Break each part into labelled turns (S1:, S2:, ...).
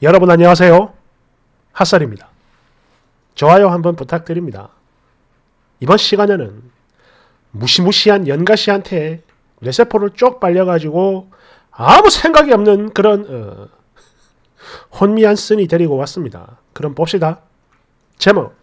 S1: 여러분 안녕하세요. 핫살입니다 좋아요 한번 부탁드립니다. 이번 시간에는 무시무시한 연가시한테 뇌세포를 쭉 빨려가지고 아무 생각이 없는 그런 어, 혼미한 쓴이 데리고 왔습니다. 그럼 봅시다. 제목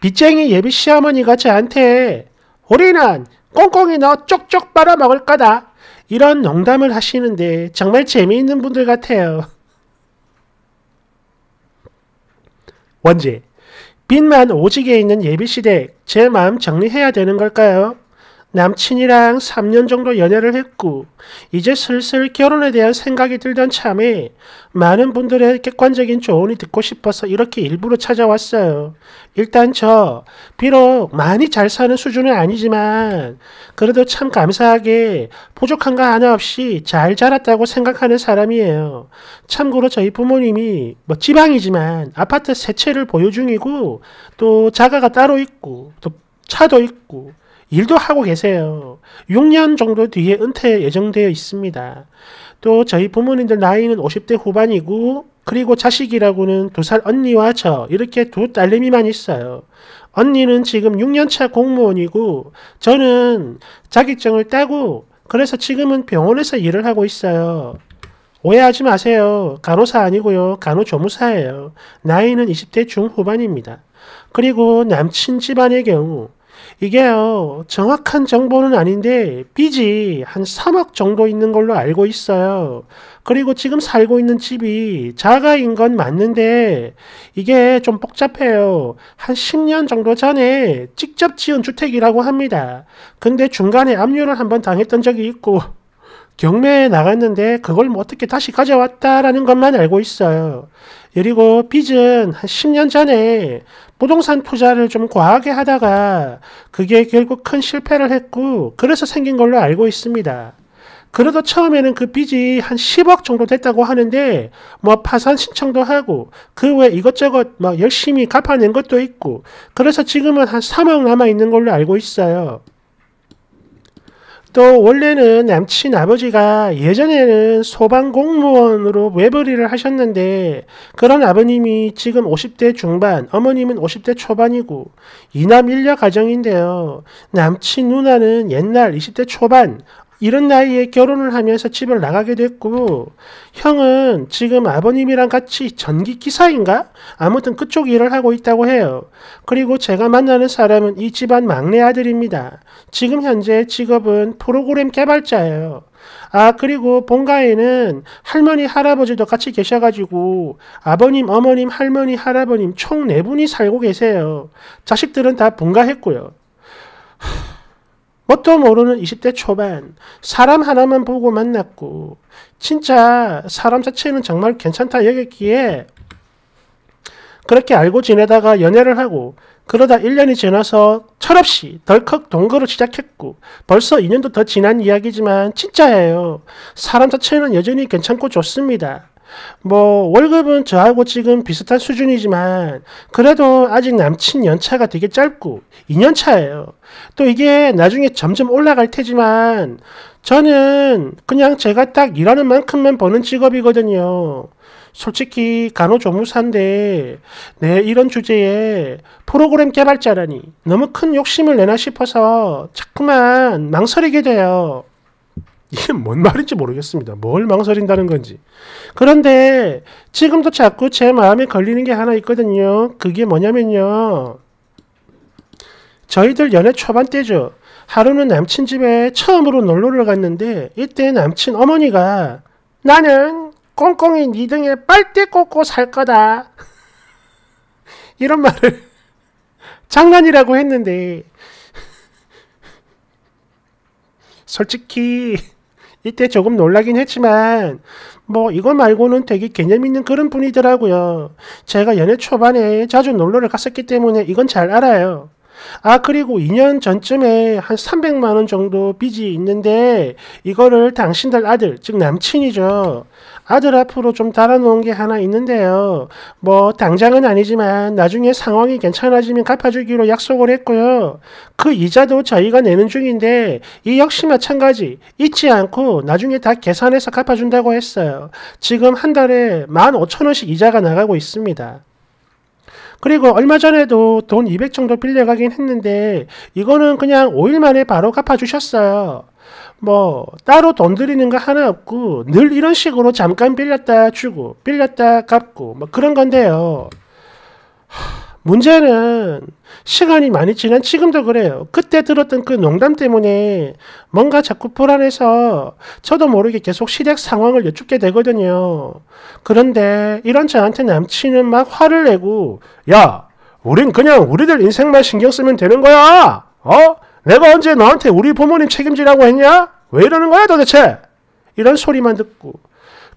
S1: 빚쟁이 예비 시어머니가 저한테 우리는 꽁꽁이 너 쪽쪽 빨아먹을 거다. 이런 농담을 하시는데 정말 재미있는 분들 같아요. 원지, 빈만 오지게 있는 예비시대 제 마음 정리해야 되는 걸까요? 남친이랑 3년 정도 연애를 했고 이제 슬슬 결혼에 대한 생각이 들던 참에 많은 분들의 객관적인 조언이 듣고 싶어서 이렇게 일부러 찾아왔어요. 일단 저 비록 많이 잘 사는 수준은 아니지만 그래도 참 감사하게 부족한 거 하나 없이 잘 자랐다고 생각하는 사람이에요. 참고로 저희 부모님이 뭐 지방이지만 아파트 세 채를 보유 중이고 또 자가가 따로 있고 또 차도 있고 일도 하고 계세요. 6년 정도 뒤에 은퇴 예정되어 있습니다. 또 저희 부모님들 나이는 50대 후반이고 그리고 자식이라고는 두 살 언니와 저 이렇게 두 딸내미만 있어요. 언니는 지금 6년차 공무원이고 저는 자격증을 따고 그래서 지금은 병원에서 일을 하고 있어요. 오해하지 마세요. 간호사 아니고요. 간호조무사예요. 나이는 20대 중후반입니다. 그리고 남친 집안의 경우 이게요, 정확한 정보는 아닌데, 빚이 한 3억 정도 있는 걸로 알고 있어요. 그리고 지금 살고 있는 집이 자가인 건 맞는데, 이게 좀 복잡해요. 한 10년 정도 전에 직접 지은 주택이라고 합니다. 근데 중간에 압류를 한번 당했던 적이 있고, 경매에 나갔는데 그걸 뭐 어떻게 다시 가져왔다라는 것만 알고 있어요. 그리고 빚은 한 10년 전에 부동산 투자를 좀 과하게 하다가 그게 결국 큰 실패를 했고 그래서 생긴 걸로 알고 있습니다. 그래도 처음에는 그 빚이 한 10억 정도 됐다고 하는데 뭐 파산 신청도 하고 그 외 이것저것 막 열심히 갚아낸 것도 있고 그래서 지금은 한 3억 남아 있는 걸로 알고 있어요. 또 원래는 남친 아버지가 예전에는 소방 공무원으로 외벌이를 하셨는데 그런 아버님이 지금 50대 중반, 어머님은 50대 초반이고 이남 일녀 가정인데요. 남친 누나는 옛날 20대 초반, 이런 나이에 결혼을 하면서 집을 나가게 됐고 형은 지금 아버님이랑 같이 전기 기사인가? 아무튼 그쪽 일을 하고 있다고 해요. 그리고 제가 만나는 사람은 이 집안 막내 아들입니다. 지금 현재 직업은 프로그램 개발자예요. 아 그리고 본가에는 할머니 할아버지도 같이 계셔가지고 아버님 어머님 할머니 할아버님 총 네 분이 살고 계세요. 자식들은 다 분가했고요. 뭣도 모르는 20대 초반 사람 하나만 보고 만났고 진짜 사람 자체는 정말 괜찮다 여겼기에 그렇게 알고 지내다가 연애를 하고 그러다 1년이 지나서 철없이 덜컥 동거를 시작했고 벌써 2년도 더 지난 이야기지만 진짜예요. 사람 자체는 여전히 괜찮고 좋습니다. 뭐 월급은 저하고 지금 비슷한 수준이지만 그래도 아직 남친 연차가 되게 짧고 2년 차예요. 또 이게 나중에 점점 올라갈 테지만 저는 그냥 제가 딱 일하는 만큼만 버는 직업이거든요. 솔직히 간호조무사인데 내 이런 주제에 프로그램 개발자라니 너무 큰 욕심을 내나 싶어서 자꾸만 망설이게 돼요. 이게 뭔 말인지 모르겠습니다. 뭘 망설인다는 건지. 그런데 지금도 자꾸 제 마음에 걸리는 게 하나 있거든요. 그게 뭐냐면요. 저희들 연애 초반 때죠. 하루는 남친 집에 처음으로 놀러를 갔는데 이때 남친 어머니가 나는 꽁꽁이 니 네 등에 빨대 꽂고 살 거다. 이런 말을 장난이라고 했는데 솔직히 이때 조금 놀라긴 했지만 뭐 이거 말고는 되게 개념 있는 그런 분이더라고요. 제가 연애 초반에 자주 놀러를 갔었기 때문에 이건 잘 알아요. 아, 그리고 2년 전쯤에 한 300만 원 정도 빚이 있는데 이거를 당신들 아들, 즉 남친이죠. 아들 앞으로 좀 달아놓은 게 하나 있는데요. 뭐 당장은 아니지만 나중에 상황이 괜찮아지면 갚아주기로 약속을 했고요. 그 이자도 저희가 내는 중인데 이 역시 마찬가지 잊지 않고 나중에 다 계산해서 갚아준다고 했어요. 지금 한 달에 15,000원씩 이자가 나가고 있습니다. 그리고 얼마 전에도 돈 200 정도 빌려가긴 했는데 이거는 그냥 5일 만에 바로 갚아주셨어요. 뭐 따로 돈 드리는 거 하나 없고 늘 이런 식으로 잠깐 빌렸다 주고 빌렸다 갚고 뭐 그런 건데요. 하... 문제는 시간이 많이 지난 지금도 그래요. 그때 들었던 그 농담 때문에 뭔가 자꾸 불안해서 저도 모르게 계속 시댁 상황을 여쭙게 되거든요. 그런데 이런 저한테 남친은 막 화를 내고 야 우린 그냥 우리들 인생만 신경 쓰면 되는 거야. 어? 내가 언제 너한테 우리 부모님 책임지라고 했냐? 왜 이러는 거야 도대체? 이런 소리만 듣고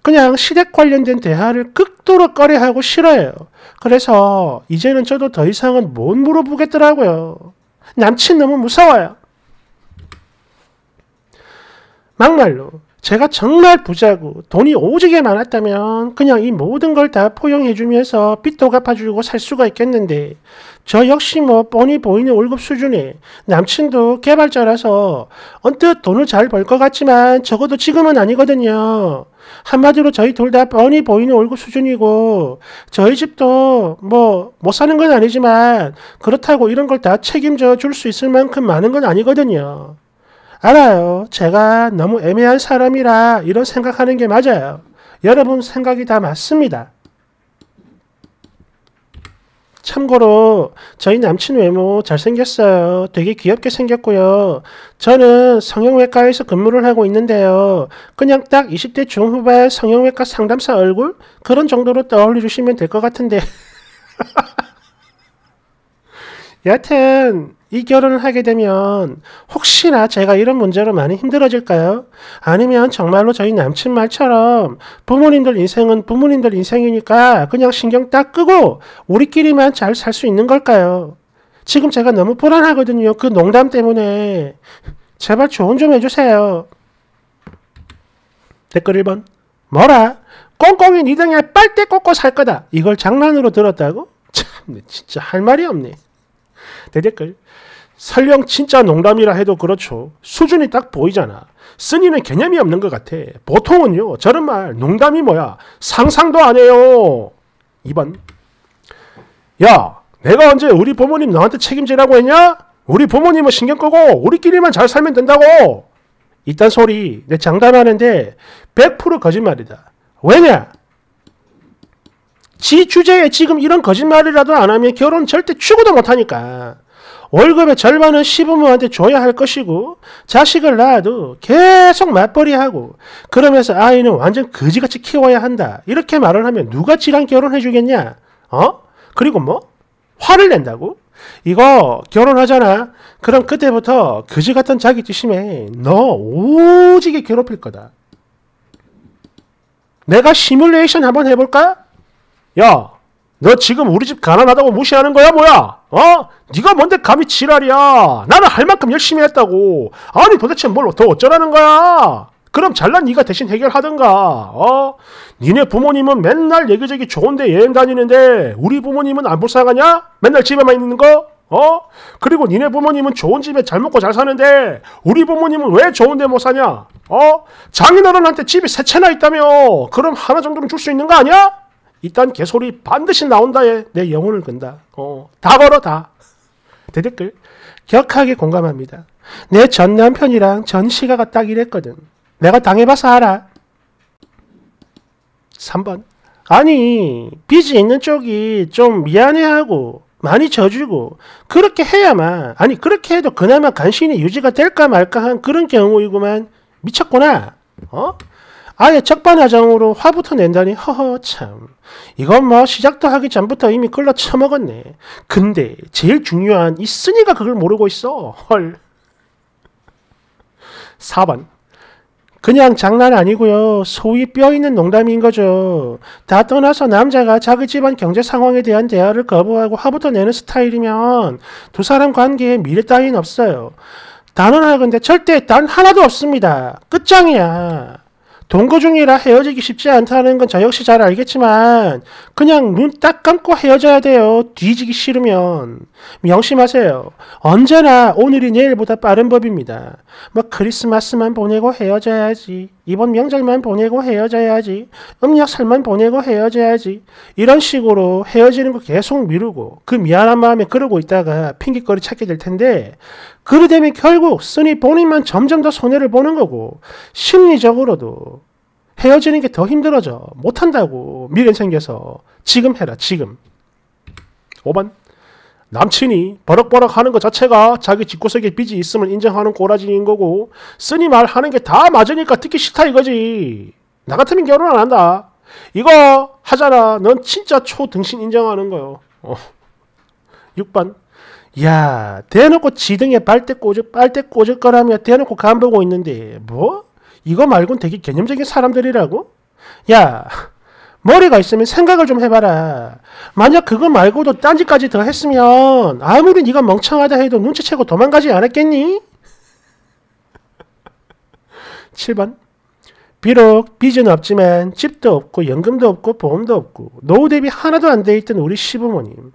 S1: 그냥 시댁 관련된 대화를 극도로 꺼려하고 싫어해요. 그래서 이제는 저도 더 이상은 못 물어보겠더라고요. 남친 너무 무서워요. 막말로 제가 정말 부자고 돈이 오지게 많았다면 그냥 이 모든 걸 다 포용해주면서 빚도 갚아주고 살 수가 있겠는데 저 역시 뭐 뻔히 보이는 월급 수준에 남친도 개발자라서 언뜻 돈을 잘 벌 것 같지만 적어도 지금은 아니거든요. 한마디로 저희 둘 다 뻔히 보이는 월급 수준이고 저희 집도 뭐 못 사는 건 아니지만 그렇다고 이런 걸 다 책임져 줄 수 있을 만큼 많은 건 아니거든요. 알아요. 제가 너무 애매한 사람이라 이런 생각하는 게 맞아요. 여러분 생각이 다 맞습니다. 참고로 저희 남친 외모 잘생겼어요. 되게 귀엽게 생겼고요. 저는 성형외과에서 근무를 하고 있는데요. 그냥 딱 20대 중후반 성형외과 상담사 얼굴 그런 정도로 떠올려 주시면 될 것 같은데. 여하튼 이 결혼을 하게 되면 혹시나 제가 이런 문제로 많이 힘들어질까요? 아니면 정말로 저희 남친 말처럼 부모님들 인생은 부모님들 인생이니까 그냥 신경 딱 끄고 우리끼리만 잘 살 수 있는 걸까요? 지금 제가 너무 불안하거든요. 그 농담 때문에. 제발 조언 좀 해주세요. 댓글 1번. 뭐라? 꽁꽁이 니등에 네 빨대 꽂고 살 거다. 이걸 장난으로 들었다고? 참, 진짜 할 말이 없네. 대댓글. 설령 진짜 농담이라 해도 그렇죠. 수준이 딱 보이잖아. 쓰니는 개념이 없는 것 같아. 보통은요. 저런 말 농담이 뭐야. 상상도 안 해요. 2번 야 내가 언제 우리 부모님 너한테 책임지라고 했냐? 우리 부모님은 신경 끄고 우리끼리만 잘 살면 된다고. 이딴 소리 내 장담하는데 100% 거짓말이다. 왜냐? 지 주제에 지금 이런 거짓말이라도 안 하면 결혼 절대 취구도 못하니까. 월급의 절반은 시부모한테 줘야 할 것이고 자식을 낳아도 계속 맞벌이하고 그러면서 아이는 완전 거지같이 키워야 한다. 이렇게 말을 하면 누가 지랑 결혼해 주겠냐? 어? 그리고 뭐? 화를 낸다고? 이거 결혼하잖아. 그럼 그때부터 거지 같은 자기지심에 너 오지게 괴롭힐 거다. 내가 시뮬레이션 한번 해볼까? 야, 너 지금 우리 집 가난하다고 무시하는 거야 뭐야? 어? 네가 뭔데 감히 지랄이야? 나는 할 만큼 열심히 했다고. 아니 도대체 뭘 더 어쩌라는 거야? 그럼 잘난 네가 대신 해결하든가. 어? 니네 부모님은 맨날 여기저기 좋은데 여행 다니는데 우리 부모님은 안 불쌍하냐? 맨날 집에만 있는 거? 어? 그리고 니네 부모님은 좋은 집에 잘 먹고 잘 사는데 우리 부모님은 왜 좋은데 못 사냐? 어? 장인어른한테 집이 세 채나 있다며? 그럼 하나 정도는 줄 수 있는 거 아니야? 이딴 개소리 반드시 나온다에 내 영혼을 건다. 어, 다 걸어 다. 대댓글 격하게 공감합니다. 내 전 남편이랑 전 시가가 딱 이랬거든. 내가 당해봐서 알아. 3번 아니 빚이 있는 쪽이 좀 미안해하고 많이 져주고 그렇게 해야만 아니 그렇게 해도 그나마 간신히 유지가 될까 말까 한 그런 경우이구만 미쳤구나 어? 아예 적반하장으로 화부터 낸다니 허허 참. 이건 뭐 시작도 하기 전부터 이미 끌러 처먹었네. 근데 제일 중요한 이 쓰니가 그걸 모르고 있어. 헐. 4번. 그냥 장난 아니고요. 소위 뼈 있는 농담인 거죠. 다 떠나서 남자가 자기 집안 경제 상황에 대한 대화를 거부하고 화부터 내는 스타일이면 두 사람 관계에 미래 따윈 없어요. 단언하건데 절대 단 하나도 없습니다. 끝장이야. 동거 중이라 헤어지기 쉽지 않다는 건 저 역시 잘 알겠지만 그냥 눈 딱 감고 헤어져야 돼요. 뒤지기 싫으면. 명심하세요. 언제나 오늘이 내일보다 빠른 법입니다. 뭐 크리스마스만 보내고 헤어져야지. 이번 명절만 보내고 헤어져야지. 음력설만 보내고 헤어져야지. 이런 식으로 헤어지는 거 계속 미루고 그 미안한 마음에 그러고 있다가 핑계거리 찾게 될 텐데 그러되면 결국 쓰니 본인만 점점 더 손해를 보는 거고 심리적으로도 헤어지는 게 더 힘들어져. 못한다고 미련 생겨서 지금 해라 지금. 5번 남친이 버럭버럭 하는 것 자체가 자기 집고석에 빚이 있음을 인정하는 꼬라지인 거고 쓰니 말 하는 게 다 맞으니까 듣기 싫다 이거지. 나 같으면 결혼 안 한다. 이거 하잖아. 넌 진짜 초등신 인정하는 거요. 어. 6번. 야 대놓고 지등에 빨대 꽂을 빨대 꽂을 거라며 대놓고 간 보고 있는데 뭐? 이거 말곤 되게 개념적인 사람들이라고? 야 머리가 있으면 생각을 좀 해봐라. 만약 그거 말고도 딴지까지더 했으면 아무리 네가 멍청하다 해도 눈치채고 도망가지 않았겠니? 7번 비록 빚은 없지만 집도 없고 연금도 없고 보험도 없고 노후 대비 하나도 안 돼 있던 우리 시부모님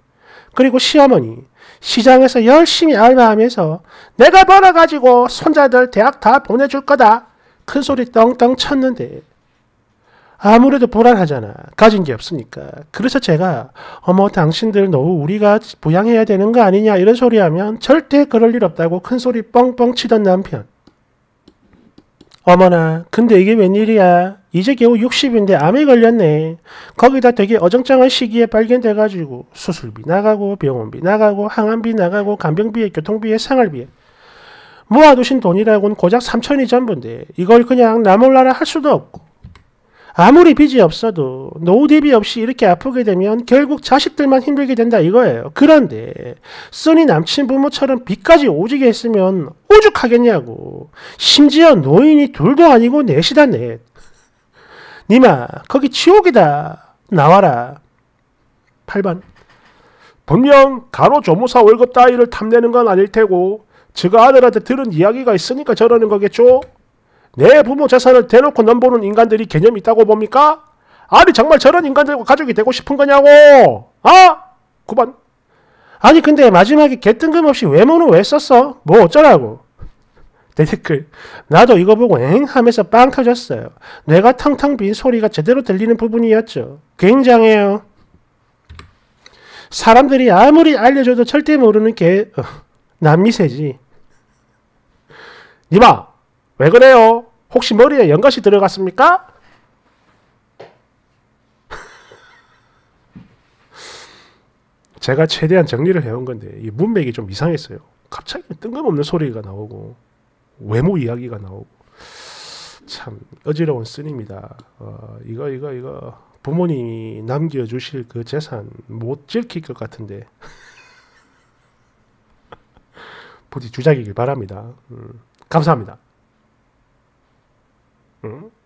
S1: 그리고 시어머니 시장에서 열심히 알바하면서 내가 벌어가지고 손자들 대학 다 보내줄 거다 큰 소리 떵떵 쳤는데 아무래도 불안하잖아. 가진 게 없으니까. 그래서 제가 어머 당신들 너무 우리가 부양해야 되는 거 아니냐 이런 소리 하면 절대 그럴 일 없다고 큰 소리 뻥뻥 치던 남편. 어머나 근데 이게 웬일이야. 이제 겨우 60인데 암에 걸렸네. 거기다 되게 어정쩡한 시기에 발견돼가지고 수술비 나가고 병원비 나가고 항암비 나가고 간병비에 교통비에 생활비에 모아두신 돈이라곤 고작 3천이 전부인데 이걸 그냥 나몰라라 할 수도 없고 아무리 빚이 없어도 노후 대비 없이 이렇게 아프게 되면 결국 자식들만 힘들게 된다 이거예요. 그런데 써니 남친 부모처럼 빚까지 오지게 했으면 오죽하겠냐고. 심지어 노인이 둘도 아니고 넷이다 넷. 니마 거기 지옥이다. 나와라. 8번 분명 간호조무사 월급 따위를 탐내는 건 아닐 테고 저가 아들한테 들은 이야기가 있으니까 저러는 거겠죠? 내 부모 재산을 대놓고 넘보는 인간들이 개념이 있다고 봅니까? 아니 정말 저런 인간들과 가족이 되고 싶은 거냐고! 아! 어? 9번 아니 근데 마지막에 개뜬금없이 외모는 왜 썼어? 뭐 어쩌라고? 대댓글 나도 이거 보고 엥 하면서 빵 터졌어요. 뇌가 텅텅 빈 소리가 제대로 들리는 부분이었죠. 굉장해요. 사람들이 아무리 알려줘도 절대 모르는 게 어, 남미세지. 니마 왜 그래요? 혹시 머리에 연가시 들어갔습니까? 제가 최대한 정리를 해온 건데 이 문맥이 좀 이상했어요. 갑자기 뜬금없는 소리가 나오고 외모 이야기가 나오고 참 어지러운 쓰입니다 어, 이거 이거 이거 부모님이 남겨주실 그 재산 못 지킬 것 같은데 부디 주작이길 바랍니다. 음, 감사합니다. Mm-hmm.